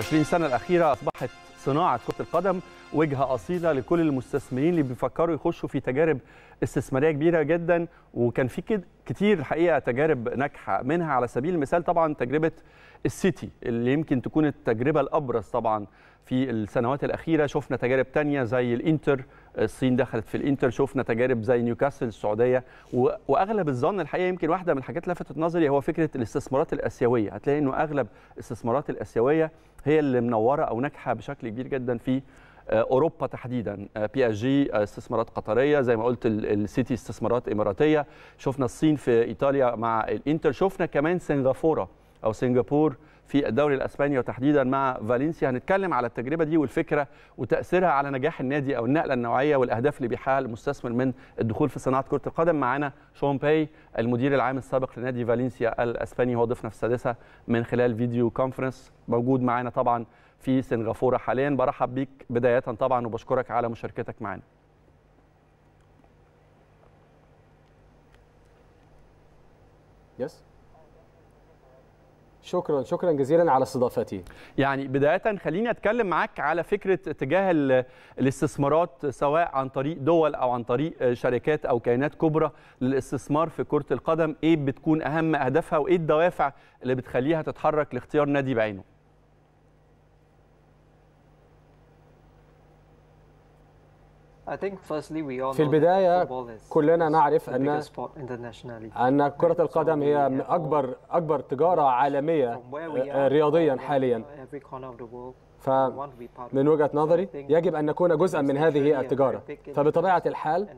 20 سنة الأخيرة أصبحت صناعة كرة القدم وجهة أصيلة لكل المستثمرين اللي بيفكروا يخشوا في تجارب استثمارية كبيرة جدا وكان في كتير الحقيقة تجارب ناجحة منها على سبيل المثال طبعا تجربة السيتي اللي يمكن تكون التجربه الابرز طبعا في السنوات الاخيره شفنا تجارب تانية زي الانتر الصين دخلت في الانتر شفنا تجارب زي نيوكاسل السعوديه واغلب الظن الحقيقه يمكن واحده من الحاجات لفتت نظري هو فكره الاستثمارات الاسيويه هتلاقي انه اغلب الاستثمارات الاسيويه هي اللي منوره او ناجحه بشكل كبير جدا في آه، اوروبا تحديدا بي اس جي استثمارات قطريه زي ما قلت السيتي استثمارات اماراتيه شفنا الصين في ايطاليا مع الانتر شفنا كمان سنغافوره او سنغافور في الدوري الاسباني وتحديدا مع فالنسيا هنتكلم على التجربه دي والفكره وتاثيرها على نجاح النادي او النقله النوعيه والاهداف اللي بيحققها المستثمر من الدخول في صناعه كره القدم معانا شون باي المدير العام السابق لنادي فالنسيا الاسباني هو ضيفنا في السادسه من خلال فيديو كونفرنس موجود معانا طبعا في سنغافوره حاليا برحب بيك بدايه طبعا وبشكرك على مشاركتك معانا Yes. شكرا شكرا جزيلا على استضافتي يعني بدايه خليني اتكلم معاك على فكره اتجاه الاستثمارات سواء عن طريق دول او عن طريق شركات او كيانات كبرى للاستثمار في كره القدم ايه بتكون اهم اهدافها وايه الدوافع اللي بتخليها تتحرك لاختيار نادي بعينه في البداية كلنا نعرف أن أن كرة القدم هي أكبر أكبر تجارة عالمية آه، رياضيا حاليا فمن وجهة نظري يجب أن نكون جزءا من هذه التجارة فبطبيعة الحال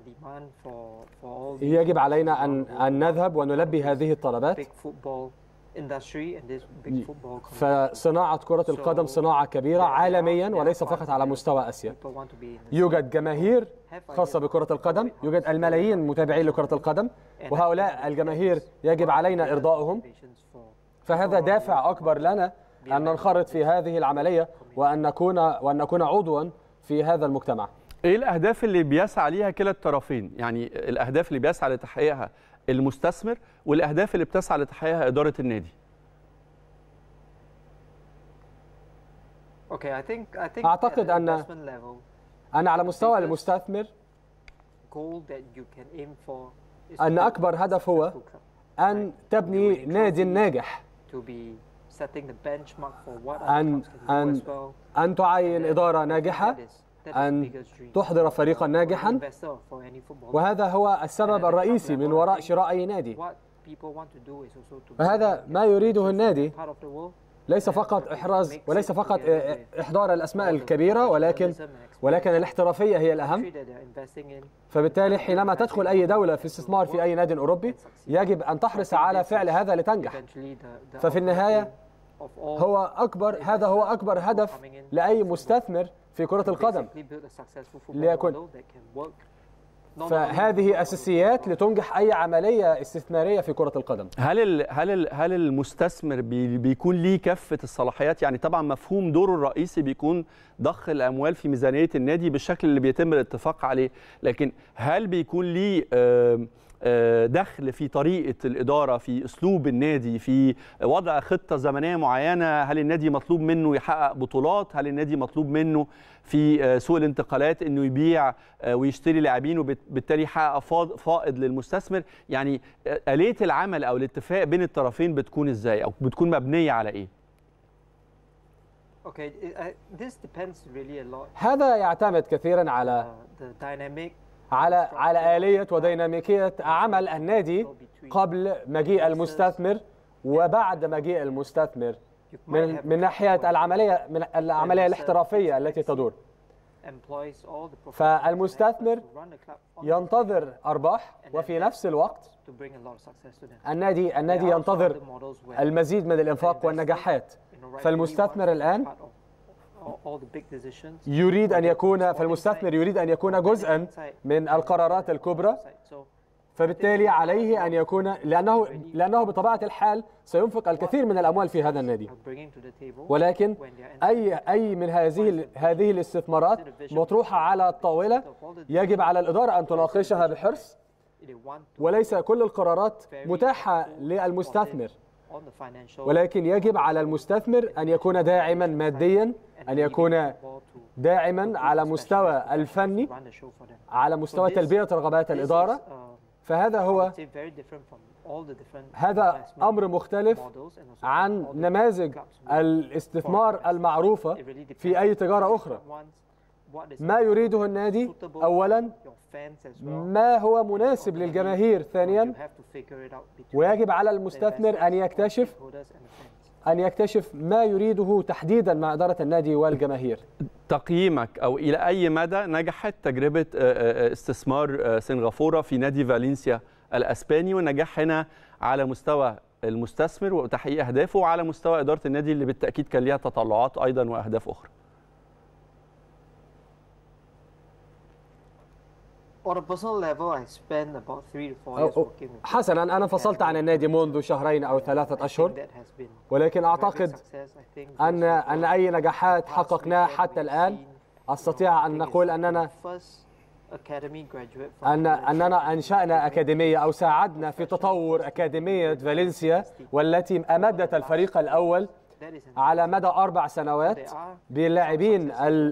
يجب علينا أن أن نذهب ونلبي هذه الطلبات فصناعة كرة القدم صناعة كبيرة عالميا وليس فقط على مستوى آسيا يوجد جماهير خاصة بكرة القدم يوجد الملايين متابعين لكرة القدم وهؤلاء الجماهير يجب علينا إرضائهم فهذا دافع أكبر لنا أن ننخرط في هذه العملية وأن نكون وأن نكون عضوا في هذا المجتمع. إيه الأهداف اللي بيسعى ليها كلا الطرفين؟ يعني الأهداف اللي بيسعى لتحقيقها المستثمر والاهداف اللي بتسعى لتحقيقها اداره النادي اوكي اي اعتقد ان انا على مستوى المستثمر ان اكبر هدف هو ان تبني نادي ناجح أن أن أن تعين إدارة ناجحة أن تحضر فريقا ناجحا وهذا هو السبب الرئيسي من وراء شراء أي نادي فهذا ما يريده النادي ليس فقط إحراز وليس فقط إحضار الأسماء الكبيرة ولكن ولكن الاحترافية هي الأهم فبالتالي حينما تدخل أي دولة في استثمار في أي نادي أوروبي يجب أن تحرص على فعل هذا لتنجح ففي النهاية هو أكبر هذا هو أكبر هدف لأي مستثمر في كرة القدم ليكن فهذه اساسيات لتنجح اي عمليه استثماريه في كره القدم هل هل هل المستثمر بي بيكون ليه كافه الصلاحيات يعني طبعا مفهوم دوره الرئيسي بيكون ضخ الاموال في ميزانيه النادي بالشكل اللي بيتم الاتفاق عليه لكن هل بيكون ليه آه آه، دخل في طريقه الاداره في اسلوب النادي في وضع خطه زمنيه معينه هل النادي مطلوب منه يحقق بطولات هل النادي مطلوب منه في آه، سوق الانتقالات انه يبيع آه، ويشتري لاعبين وبالتالي يحقق فائض للمستثمر يعني اليه العمل او الاتفاق بين الطرفين بتكون ازاي او بتكون مبنيه على ايه uh, هذا يعتمد كثيرا على على على آلية وديناميكية عمل النادي قبل مجيء المستثمر وبعد مجيء المستثمر من من ناحية العملية من العملية الاحترافية التي تدور فالمستثمر ينتظر أرباح وفي نفس الوقت النادي النادي ينتظر المزيد من الإنفاق والنجاحات فالمستثمر الآن يريد أن يكون فالمستثمر يريد أن يكون جزءا من القرارات الكبرى فبالتالي عليه أن يكون لأنه, لأنه بطبيعة الحال سينفق الكثير من الأموال في هذا النادي ولكن أي, أي من هذه, هذه الاستثمارات مطروحة على الطاولة يجب على الإدارة أن تناقشها بحرص وليس كل القرارات متاحة للمستثمر ولكن يجب على المستثمر أن يكون داعما ماديا أن يكون داعما على مستوى الفني على مستوى تلبية رغبات الإدارة uh, فهذا هو هذا أمر مختلف عن نماذج الاستثمار المعروفة في أي تجارة أخرى ما يريده النادي أولا ما هو مناسب للجماهير ثانيا ويجب على المستثمر أن يكتشف أن يكتشف ما يريده تحديدا مع إدارة النادي والجماهير تقييمك أو إلى أي مدى نجحت تجربة آه، آه، آه، استثمار سنغافورة في نادي فالنسيا الأسباني والنجاح هنا على مستوى المستثمر وتحقيق أهدافه وعلى مستوى إدارة النادي اللي بالتأكيد كان ليها تطلعات أيضا وأهداف أخرى on a personal level, I spend about three to four years working with حسنا أنا انفصلت عن النادي منذ شهرين أو ثلاثة أشهر ولكن أعتقد أن أن أي نجاحات حققناها حتى الآن أستطيع أن نقول أننا أن أننا أنشأنا أكاديمية أو ساعدنا في تطور أكاديمية فالنسيا والتي أمدت الفريق الأول على مدى أربع سنوات باللاعبين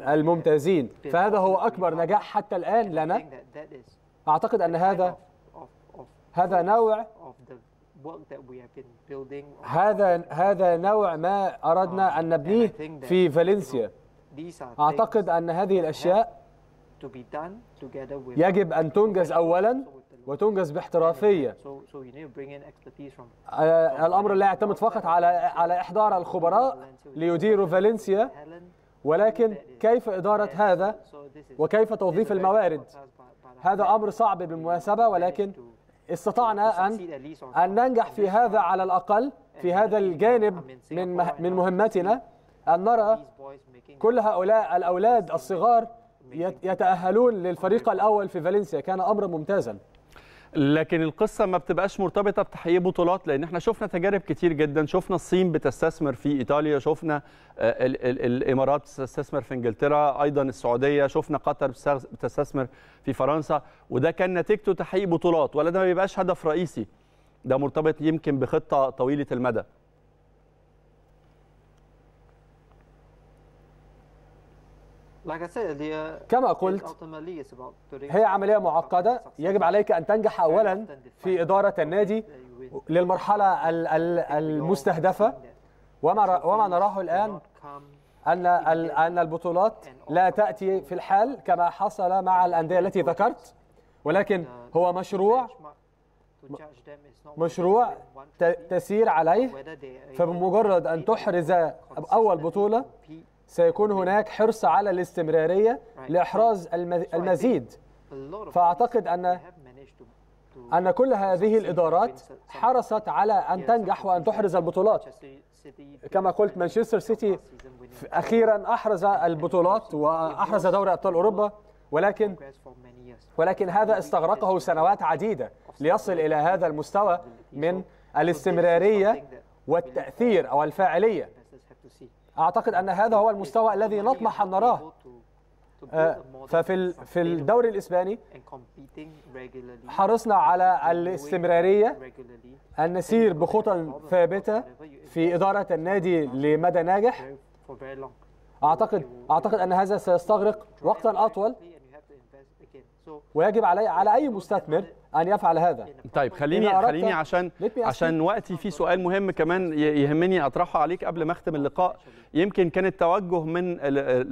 الممتازين فهذا هو أكبر نجاح حتى الآن لنا أعتقد أن هذا هذا نوع هذا هذا نوع ما أردنا um, أن نبنيه في فالنسيا أعتقد أن هذه الأشياء يجب أن تنجز أولا وتنجز باحترافيه آه، الامر لا يعتمد فقط على على احضار الخبراء ليديروا فالنسيا ولكن كيف اداره هذا وكيف توظيف الموارد هذا امر صعب بالمناسبه ولكن استطعنا ان ان ننجح في هذا على الاقل في هذا الجانب من من مهمتنا ان نرى كل هؤلاء الاولاد الصغار يتاهلون للفريق الاول في فالنسيا كان امرا ممتازا لكن القصه ما بتبقاش مرتبطه بتحقيق بطولات لان احنا شفنا تجارب كتير جدا شفنا الصين بتستثمر في ايطاليا شفنا الـ آه، الـ الامارات بتستثمر في انجلترا ايضا السعوديه شفنا قطر بتستثمر في فرنسا وده كان نتيجته تحقيق بطولات ولا ده ما بيبقاش هدف رئيسي ده مرتبط يمكن بخطه طويله المدى كما قلت هي عملية معقدة يجب عليك أن تنجح أولا في إدارة النادي للمرحلة المستهدفة وما نراه الآن أن أن البطولات لا تأتي في الحال كما حصل مع الأندية التي ذكرت ولكن هو مشروع مشروع تسير عليه فبمجرد أن تحرز أول بطولة سيكون هناك حرص على الاستمرارية لإحراز المزيد فأعتقد أن أن كل هذه الإدارات حرصت على أن تنجح وأن تحرز البطولات e كما قلت مانشستر سيتي أخيرا أحرز البطولات وأحرز دوري أبطال أوروبا ولكن ولكن هذا استغرقه سنوات عديدة ليصل إلى هذا المستوى من الاستمرارية والتأثير أو الفاعلية اعتقد ان هذا هو المستوى الذي نطمح ان نراه آه، ففي في الدوري الاسباني حرصنا على الاستمراريه ان نسير بخطى ثابته في اداره النادي لمدى ناجح اعتقد اعتقد ان هذا سيستغرق وقتا اطول ويجب علي على اي مستثمر ان يفعل هذا طيب خليني خليني عشان عشان وقتي في سؤال مهم كمان يهمني اطرحه عليك قبل ما اختم اللقاء يمكن كان التوجه من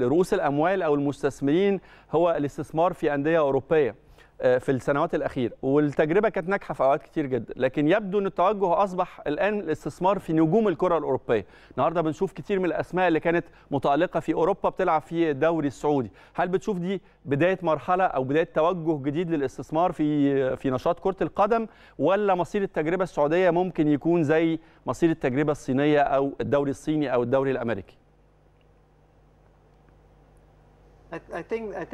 رؤوس الاموال او المستثمرين هو الاستثمار في انديه اوروبيه آه، في السنوات الاخيره والتجربه كانت ناجحه في اوقات كتير جدا لكن يبدو ان التوجه اصبح الان الاستثمار في نجوم الكره الاوروبيه النهارده بنشوف كتير من الاسماء اللي كانت متالقه في اوروبا بتلعب في الدوري السعودي هل بتشوف دي بدايه مرحله او بدايه توجه جديد للاستثمار في في نشاط كره القدم ولا مصير التجربه السعوديه ممكن يكون زي مصير التجربه الصينيه او الدوري الصيني او الدوري الامريكي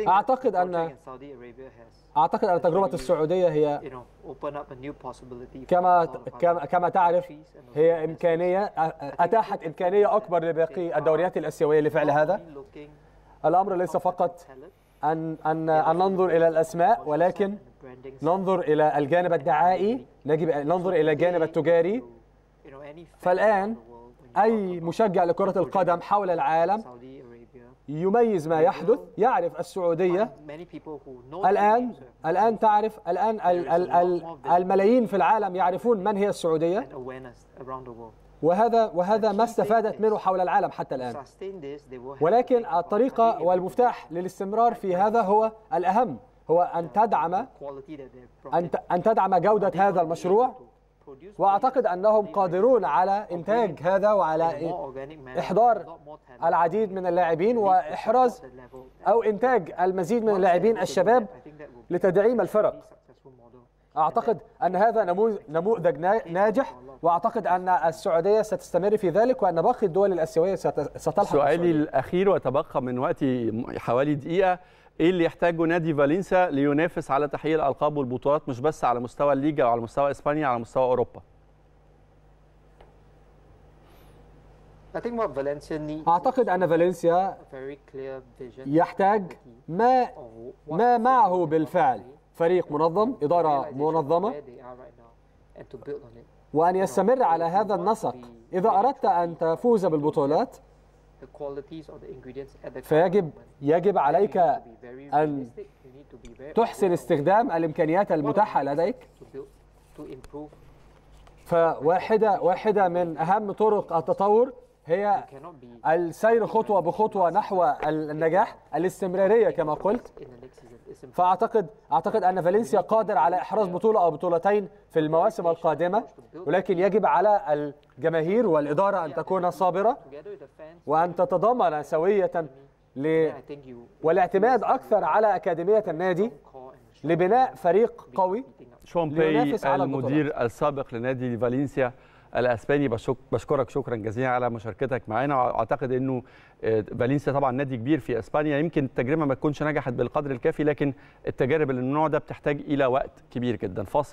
اعتقد ان اعتقد ان تجربه السعوديه هي كما كما تعرف هي امكانيه اتاحت امكانيه اكبر لباقي الدوريات الاسيويه لفعل هذا الامر ليس فقط ان ان ان ننظر الى الاسماء ولكن ننظر الى الجانب الدعائي يجب ان ننظر الى الجانب التجاري فالان اي مشجع لكره القدم حول العالم يميز ما يحدث يعرف السعودية الآن الآن تعرف الآن الملايين في العالم يعرفون من هي السعودية وهذا وهذا ما استفادت منه حول العالم حتى الآن ولكن الطريقة والمفتاح للاستمرار في هذا هو الأهم هو أن تدعم أن تدعم جودة هذا المشروع واعتقد انهم قادرون على انتاج هذا وعلى احضار العديد من اللاعبين واحراز او انتاج المزيد من اللاعبين الشباب لتدعيم الفرق اعتقد ان هذا نموذج ناجح واعتقد ان السعوديه ستستمر في ذلك وان باقي الدول الاسيويه ستلحق سؤالي الاخير وتبقى من وقتي حوالي دقيقه ايه اللي يحتاجه نادي فالنسيا لينافس على تحقيق الالقاب والبطولات مش بس على مستوى الليجا وعلى مستوى اسبانيا على مستوى اوروبا اعتقد ان فالنسيا يحتاج ما ما معه بالفعل فريق منظم اداره منظمه وان يستمر على هذا النسق اذا اردت ان تفوز بالبطولات فيجب يجب عليك أن تحسن استخدام الإمكانيات المتاحة لديك فواحدة واحدة من أهم طرق التطور هي السير خطوة بخطوة نحو النجاح الاستمرارية كما قلت فاعتقد اعتقد ان فالنسيا قادر على احراز بطوله او بطولتين في المواسم القادمه ولكن يجب على الجماهير والاداره ان تكون صابره وان تتضمن سويه ل... والاعتماد اكثر على اكاديميه النادي لبناء فريق قوي شومبي المدير السابق لنادي فالنسيا الاسباني بشكرك شكرا جزيلا على مشاركتك معانا واعتقد انه آه، فالنسيا طبعا نادي كبير في اسبانيا يمكن التجربه ما تكونش نجحت بالقدر الكافي لكن التجارب اللي من النوع ده بتحتاج الى وقت كبير جدا فاصل